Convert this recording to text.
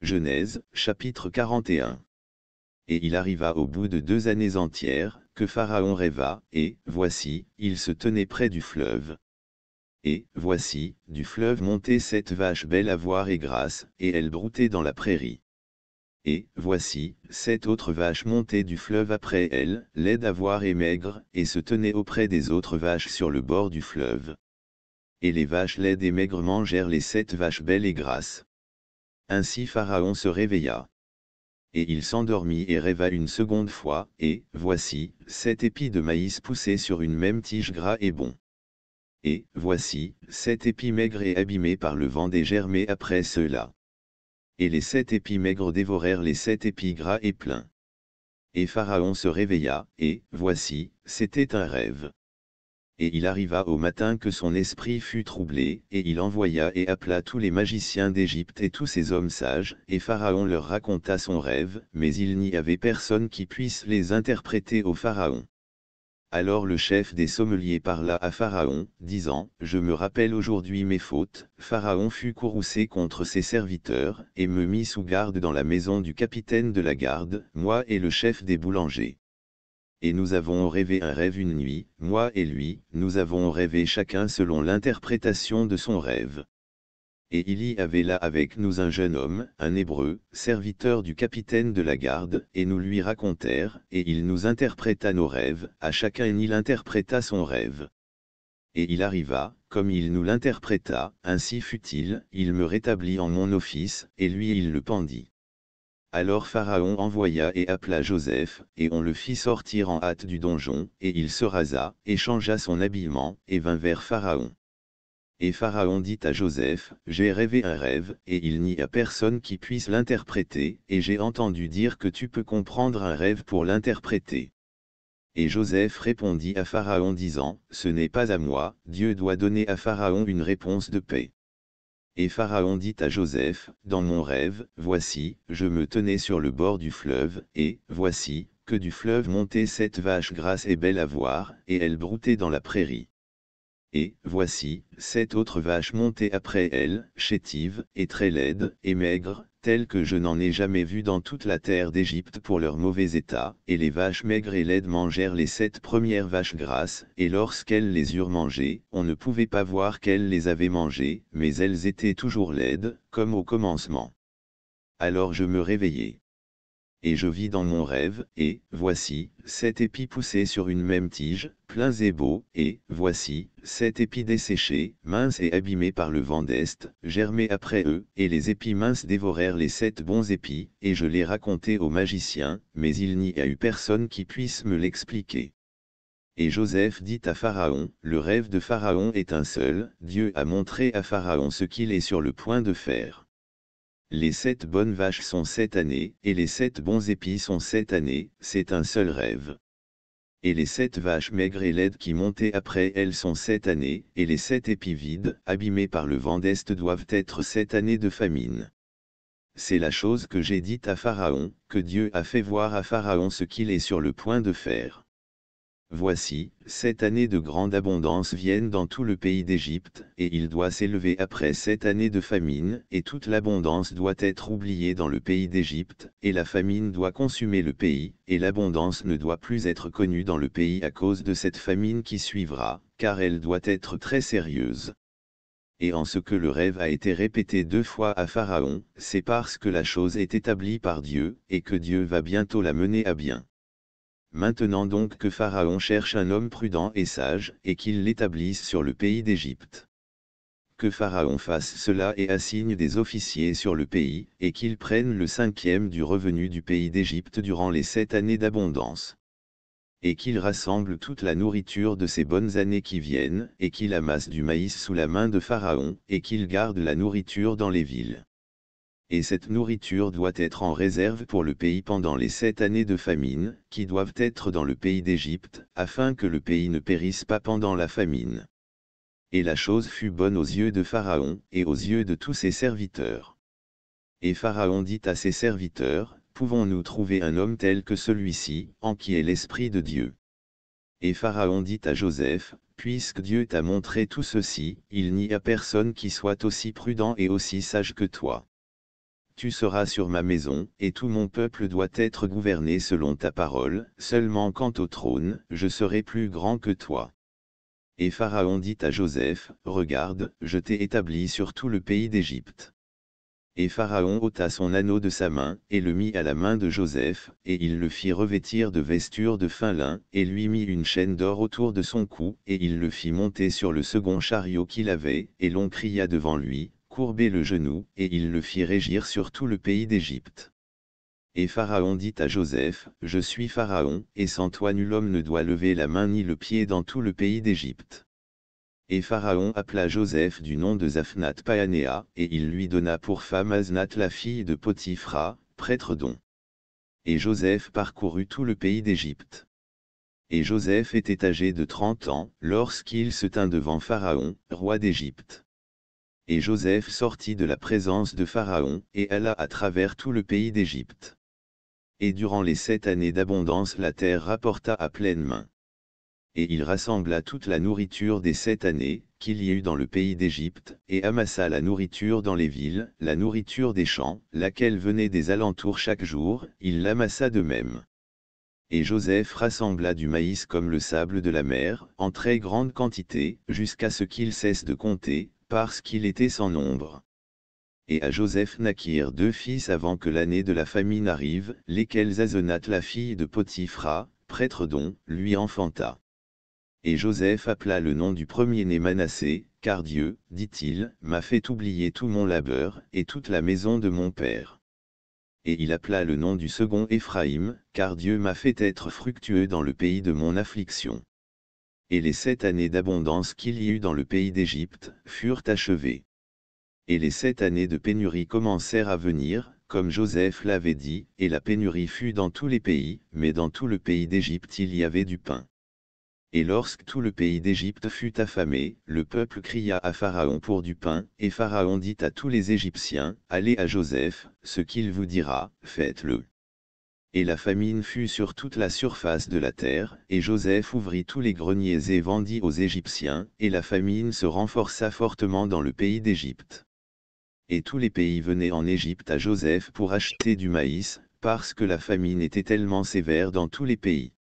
Genèse, chapitre 41. Et il arriva au bout de deux années entières, que Pharaon rêva, et, voici, il se tenait près du fleuve. Et, voici, du fleuve montait sept vaches belles à voir et grasse, et elle broutait dans la prairie. Et, voici, sept autres vaches montaient du fleuve après elle, laides à voir et maigre, et se tenaient auprès des autres vaches sur le bord du fleuve. Et les vaches laides et maigres mangèrent les sept vaches belles et grasses. Ainsi Pharaon se réveilla. Et il s'endormit et rêva une seconde fois, et, voici, sept épis de maïs poussés sur une même tige gras et bon. Et, voici, sept épis maigres et abîmés par le vent des germés après ceux-là. Et les sept épis maigres dévorèrent les sept épis gras et pleins. Et Pharaon se réveilla, et, voici, c'était un rêve et il arriva au matin que son esprit fut troublé, et il envoya et appela tous les magiciens d'Égypte et tous ses hommes sages, et Pharaon leur raconta son rêve, mais il n'y avait personne qui puisse les interpréter au Pharaon. Alors le chef des sommeliers parla à Pharaon, disant, « Je me rappelle aujourd'hui mes fautes, Pharaon fut courroucé contre ses serviteurs, et me mit sous garde dans la maison du capitaine de la garde, moi et le chef des boulangers et nous avons rêvé un rêve une nuit, moi et lui, nous avons rêvé chacun selon l'interprétation de son rêve. Et il y avait là avec nous un jeune homme, un hébreu, serviteur du capitaine de la garde, et nous lui racontèrent, et il nous interpréta nos rêves, à chacun il interpréta son rêve. Et il arriva, comme il nous l'interpréta, ainsi fut-il, il me rétablit en mon office, et lui il le pendit. Alors Pharaon envoya et appela Joseph, et on le fit sortir en hâte du donjon, et il se rasa, et changea son habillement, et vint vers Pharaon. Et Pharaon dit à Joseph, J'ai rêvé un rêve, et il n'y a personne qui puisse l'interpréter, et j'ai entendu dire que tu peux comprendre un rêve pour l'interpréter. Et Joseph répondit à Pharaon disant, Ce n'est pas à moi, Dieu doit donner à Pharaon une réponse de paix. Et Pharaon dit à Joseph, Dans mon rêve, voici, je me tenais sur le bord du fleuve, et, voici, que du fleuve montait cette vache grasse et belle à voir, et elle broutait dans la prairie. Et, voici, sept autres vaches montées après elles, chétives, et très laides, et maigres, telles que je n'en ai jamais vu dans toute la terre d'Égypte pour leur mauvais état, et les vaches maigres et laides mangèrent les sept premières vaches grasses, et lorsqu'elles les eurent mangées, on ne pouvait pas voir qu'elles les avaient mangées, mais elles étaient toujours laides, comme au commencement. Alors je me réveillai et je vis dans mon rêve, et, voici, sept épis poussés sur une même tige, pleins et beaux, et, voici, sept épis desséchés, minces et abîmés par le vent d'Est, germés après eux, et les épis minces dévorèrent les sept bons épis, et je l'ai raconté aux magiciens, mais il n'y a eu personne qui puisse me l'expliquer. Et Joseph dit à Pharaon, le rêve de Pharaon est un seul, Dieu a montré à Pharaon ce qu'il est sur le point de faire. Les sept bonnes vaches sont sept années, et les sept bons épis sont sept années, c'est un seul rêve et les sept vaches maigres et laides qui montaient après elles sont sept années, et les sept épis vides, abîmés par le vent d'Est doivent être sept années de famine. C'est la chose que j'ai dite à Pharaon, que Dieu a fait voir à Pharaon ce qu'il est sur le point de faire. Voici, sept années de grande abondance viennent dans tout le pays d'Égypte, et il doit s'élever après sept années de famine, et toute l'abondance doit être oubliée dans le pays d'Égypte, et la famine doit consumer le pays, et l'abondance ne doit plus être connue dans le pays à cause de cette famine qui suivra, car elle doit être très sérieuse. Et en ce que le rêve a été répété deux fois à Pharaon, c'est parce que la chose est établie par Dieu, et que Dieu va bientôt la mener à bien. Maintenant donc que Pharaon cherche un homme prudent et sage, et qu'il l'établisse sur le pays d'Égypte. Que Pharaon fasse cela et assigne des officiers sur le pays, et qu'il prenne le cinquième du revenu du pays d'Égypte durant les sept années d'abondance. Et qu'il rassemble toute la nourriture de ces bonnes années qui viennent, et qu'il amasse du maïs sous la main de Pharaon, et qu'il garde la nourriture dans les villes et cette nourriture doit être en réserve pour le pays pendant les sept années de famine, qui doivent être dans le pays d'Égypte, afin que le pays ne périsse pas pendant la famine. Et la chose fut bonne aux yeux de Pharaon, et aux yeux de tous ses serviteurs. Et Pharaon dit à ses serviteurs, Pouvons-nous trouver un homme tel que celui-ci, en qui est l'Esprit de Dieu Et Pharaon dit à Joseph, Puisque Dieu t'a montré tout ceci, il n'y a personne qui soit aussi prudent et aussi sage que toi. Tu seras sur ma maison, et tout mon peuple doit être gouverné selon ta parole, seulement quant au trône, je serai plus grand que toi. Et Pharaon dit à Joseph, Regarde, je t'ai établi sur tout le pays d'Égypte. Et Pharaon ôta son anneau de sa main, et le mit à la main de Joseph, et il le fit revêtir de vestures de fin lin, et lui mit une chaîne d'or autour de son cou, et il le fit monter sur le second chariot qu'il avait, et l'on cria devant lui, courber le genou, et il le fit régir sur tout le pays d'Égypte. Et Pharaon dit à Joseph, Je suis Pharaon, et sans toi nul homme ne doit lever la main ni le pied dans tout le pays d'Égypte. Et Pharaon appela Joseph du nom de zaphnath Paanéa, et il lui donna pour femme Aznat la fille de Potiphra, prêtre don. Et Joseph parcourut tout le pays d'Égypte. Et Joseph était âgé de trente ans, lorsqu'il se tint devant Pharaon, roi d'Égypte et Joseph sortit de la présence de Pharaon et alla à travers tout le pays d'Égypte. Et durant les sept années d'abondance la terre rapporta à pleine main. Et il rassembla toute la nourriture des sept années, qu'il y eut dans le pays d'Égypte, et amassa la nourriture dans les villes, la nourriture des champs, laquelle venait des alentours chaque jour, il l'amassa de même. Et Joseph rassembla du maïs comme le sable de la mer, en très grande quantité, jusqu'à ce qu'il cesse de compter, parce qu'il était sans nombre. Et à Joseph naquirent deux fils avant que l'année de la famine arrive, lesquels Azonat la fille de Potiphra, prêtre dont, lui enfanta. Et Joseph appela le nom du premier-né Manassé, car Dieu, dit-il, m'a fait oublier tout mon labeur, et toute la maison de mon père. Et il appela le nom du second Éphraïm, car Dieu m'a fait être fructueux dans le pays de mon affliction et les sept années d'abondance qu'il y eut dans le pays d'Égypte furent achevées. Et les sept années de pénurie commencèrent à venir, comme Joseph l'avait dit, et la pénurie fut dans tous les pays, mais dans tout le pays d'Égypte il y avait du pain. Et lorsque tout le pays d'Égypte fut affamé, le peuple cria à Pharaon pour du pain, et Pharaon dit à tous les Égyptiens, Allez à Joseph, ce qu'il vous dira, faites-le et la famine fut sur toute la surface de la terre, et Joseph ouvrit tous les greniers et vendit aux Égyptiens, et la famine se renforça fortement dans le pays d'Égypte. Et tous les pays venaient en Égypte à Joseph pour acheter du maïs, parce que la famine était tellement sévère dans tous les pays.